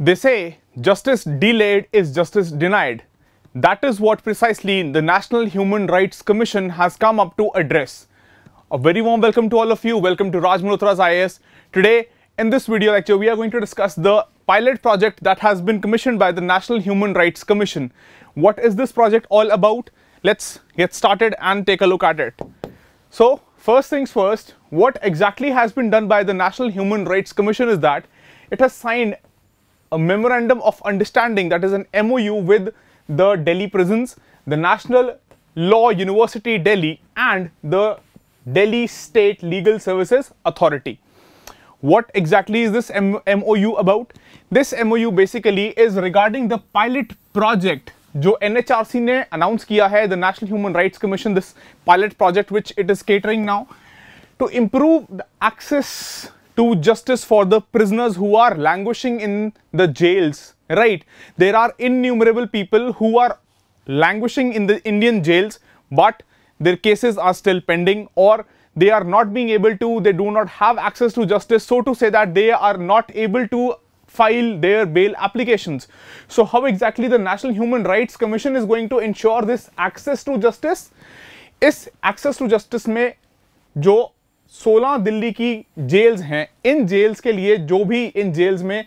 They say justice delayed is justice denied. That is what precisely the National Human Rights Commission has come up to address. A very warm welcome to all of you. Welcome to Raj Malhotra's IS. Today, in this video lecture, we are going to discuss the pilot project that has been commissioned by the National Human Rights Commission. What is this project all about? Let's get started and take a look at it. So, first things first, what exactly has been done by the National Human Rights Commission is that it has signed a memorandum of understanding that is an MOU with the Delhi prisons, the National Law University Delhi and the Delhi State Legal Services Authority. What exactly is this M MOU about? This MOU basically is regarding the pilot project which NHRC has announced. The National Human Rights Commission. This pilot project, which it is catering now, to improve the access to justice for the prisoners who are languishing in the jails, right? There are innumerable people who are languishing in the Indian jails, but their cases are still pending or they are not being able to, they do not have access to justice. So to say that they are not able to file their bail applications. So how exactly the National Human Rights Commission is going to ensure this access to justice? is access to justice. may Joe. सोलह दिल्ली की gels हैं इन gels के लिए जो भी in jails में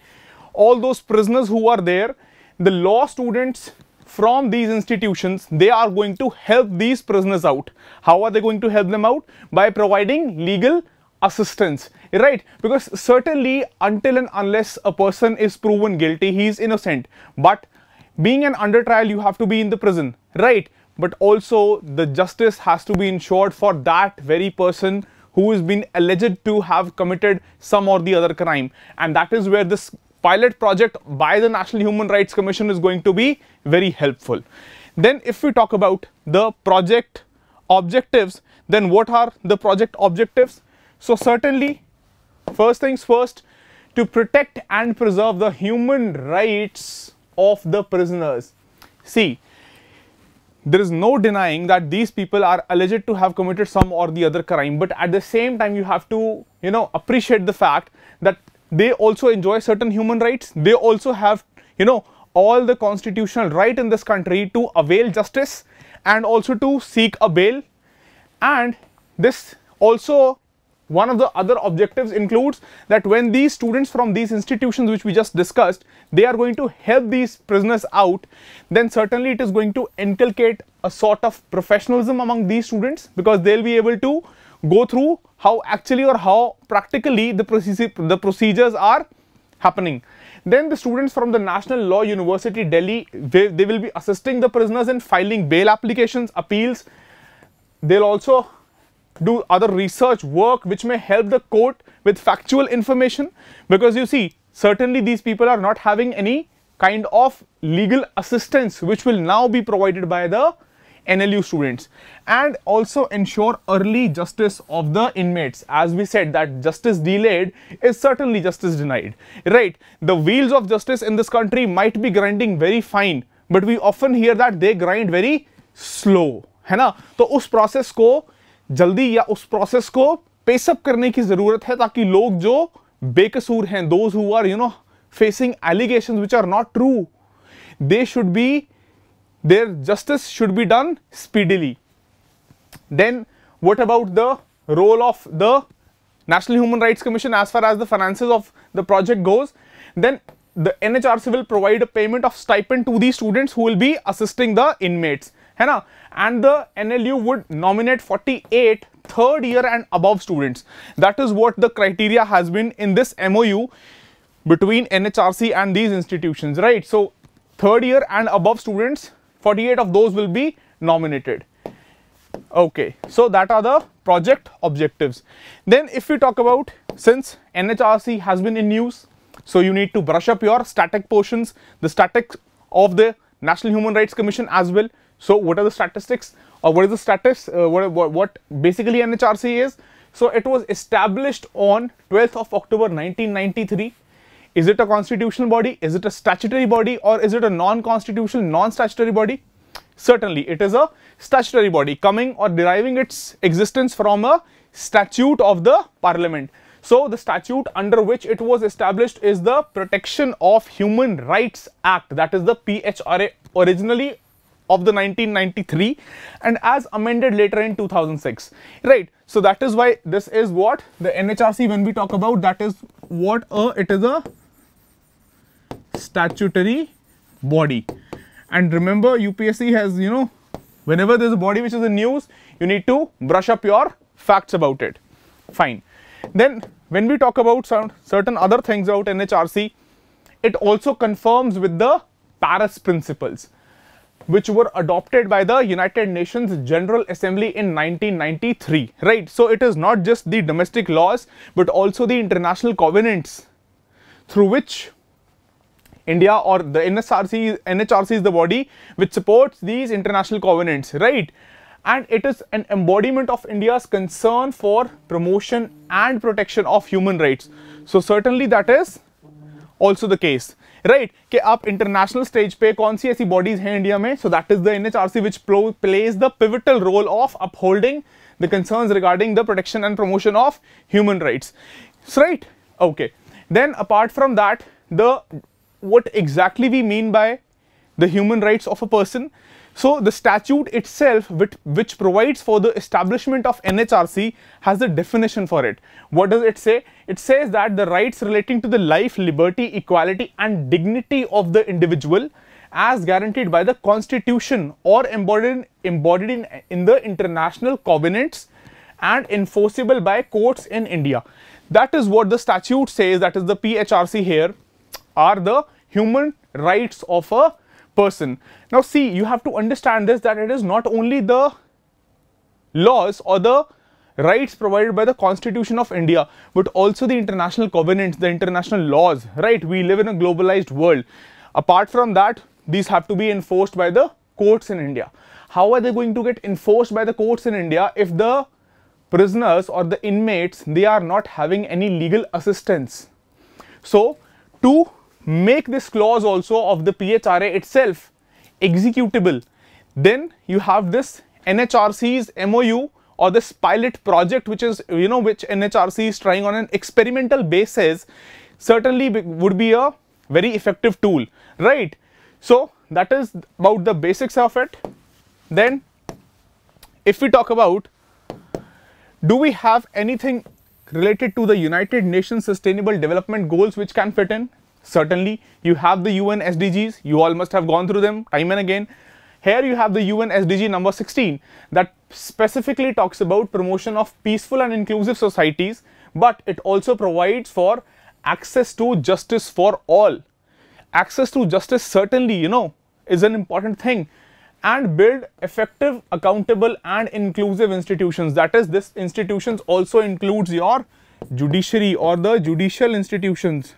all those prisoners who are there the law students from these institution they are going to help these prisoners out how are they going to help them out by providing legal assistance right because certainly until and unless a person is proven guilty he is innocent but being an under trial you have to be in the prison right but also the justice has to be insured for that very person who has been alleged to have committed some or the other crime. And that is where this pilot project by the National Human Rights Commission is going to be very helpful. Then if we talk about the project objectives, then what are the project objectives? So certainly, first things first, to protect and preserve the human rights of the prisoners. See, there is no denying that these people are alleged to have committed some or the other crime but at the same time you have to you know appreciate the fact that they also enjoy certain human rights they also have you know all the constitutional right in this country to avail justice and also to seek a bail and this also one of the other objectives includes that when these students from these institutions which we just discussed, they are going to help these prisoners out, then certainly it is going to inculcate a sort of professionalism among these students because they'll be able to go through how actually or how practically the, procedure, the procedures are happening. Then the students from the National Law University Delhi, they, they will be assisting the prisoners in filing bail applications, appeals. They'll also do other research work which may help the court with factual information because you see certainly these people are not having any kind of legal assistance which will now be provided by the NLU students and also ensure early justice of the inmates as we said that justice delayed is certainly justice denied right the wheels of justice in this country might be grinding very fine but we often hear that they grind very slow है ना तो उस process को जल्दी या उस process को पेसअप करने की जरूरत है ताकि लोग जो बेकसूर हैं those are you know facing allegation which are not true they should be there justice should be done speedily then what about the role of the national human right commission as far as the finance of the project goes then the N H R C will provide a payment of stipend to the students who will be the inmates And the NLU would nominate 48 third-year and above students. That is what the criteria has been in this MOU between NHRC and these institutions, right? So third year and above students, 48 of those will be nominated. Okay, so that are the project objectives. Then if we talk about, since NHRC has been in use, so you need to brush up your static portions, the static of the National Human Rights Commission as well. So what are the statistics or uh, what is the status, uh, what, what, what, basically NHRC is? So it was established on 12th of October 1993. Is it a constitutional body? Is it a statutory body or is it a non-constitutional, non-statutory body? Certainly, it is a statutory body coming or deriving its existence from a statute of the parliament. So the statute under which it was established is the Protection of Human Rights Act, that is the PHRA originally of the 1993 and as amended later in 2006 right so that is why this is what the nhrc when we talk about that is what a it is a statutory body and remember upsc has you know whenever there's a body which is in news you need to brush up your facts about it fine then when we talk about some certain other things about NHRC, it also confirms with the Paris principles, which were adopted by the United Nations General Assembly in 1993, right? So it is not just the domestic laws, but also the international covenants through which India or the NSRC, NHRC is the body which supports these international covenants, right? and it is an embodiment of India's concern for promotion and protection of human rights. So certainly that is also the case. Right, that you international stage, pe kaun si aisi bodies in India? Mein? So that is the NHRC which plays the pivotal role of upholding the concerns regarding the protection and promotion of human rights. right, okay. Then apart from that, the what exactly we mean by the human rights of a person, so the statute itself, which, which provides for the establishment of NHRC, has a definition for it. What does it say? It says that the rights relating to the life, liberty, equality and dignity of the individual as guaranteed by the constitution or embodied, embodied in, in the international covenants and enforceable by courts in India. That is what the statute says, that is the PHRC here, are the human rights of a person. Now see, you have to understand this that it is not only the laws or the rights provided by the constitution of india but also the international covenants the international laws right we live in a globalized world apart from that these have to be enforced by the courts in india how are they going to get enforced by the courts in india if the prisoners or the inmates they are not having any legal assistance so to make this clause also of the PHRA itself executable. Then you have this NHRC's MOU or this pilot project which is you know which NHRC is trying on an experimental basis certainly would be a very effective tool right so that is about the basics of it then if we talk about do we have anything related to the United Nations Sustainable Development Goals which can fit in Certainly, you have the UN SDGs, you all must have gone through them time and again. Here you have the UN SDG number 16 that specifically talks about promotion of peaceful and inclusive societies, but it also provides for access to justice for all. Access to justice certainly, you know, is an important thing and build effective, accountable and inclusive institutions. That is, this institutions also includes your judiciary or the judicial institutions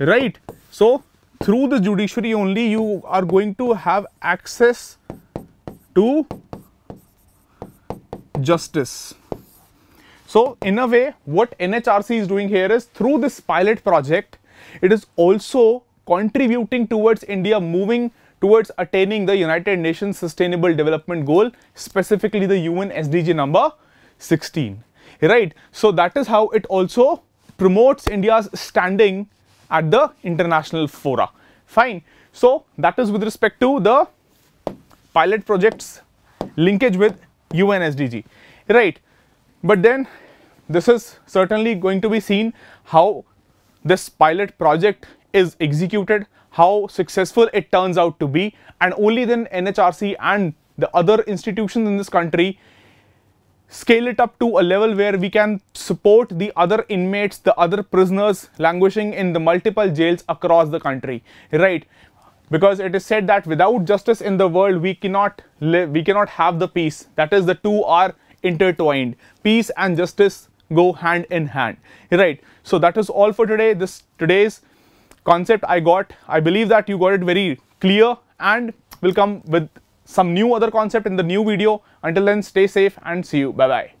right? So, through the judiciary only you are going to have access to justice. So, in a way what NHRC is doing here is through this pilot project, it is also contributing towards India moving towards attaining the United Nations Sustainable Development Goal, specifically the UN SDG number 16, right? So, that is how it also promotes India's standing at the international fora. Fine. So that is with respect to the pilot projects linkage with UN SDG. Right. But then this is certainly going to be seen how this pilot project is executed, how successful it turns out to be and only then NHRC and the other institutions in this country scale it up to a level where we can support the other inmates, the other prisoners languishing in the multiple jails across the country, right? Because it is said that without justice in the world, we cannot live, we cannot have the peace. That is, the two are intertwined. Peace and justice go hand in hand, right? So that is all for today. This today's concept I got. I believe that you got it very clear and will come with some new other concept in the new video. Until then, stay safe and see you. Bye-bye.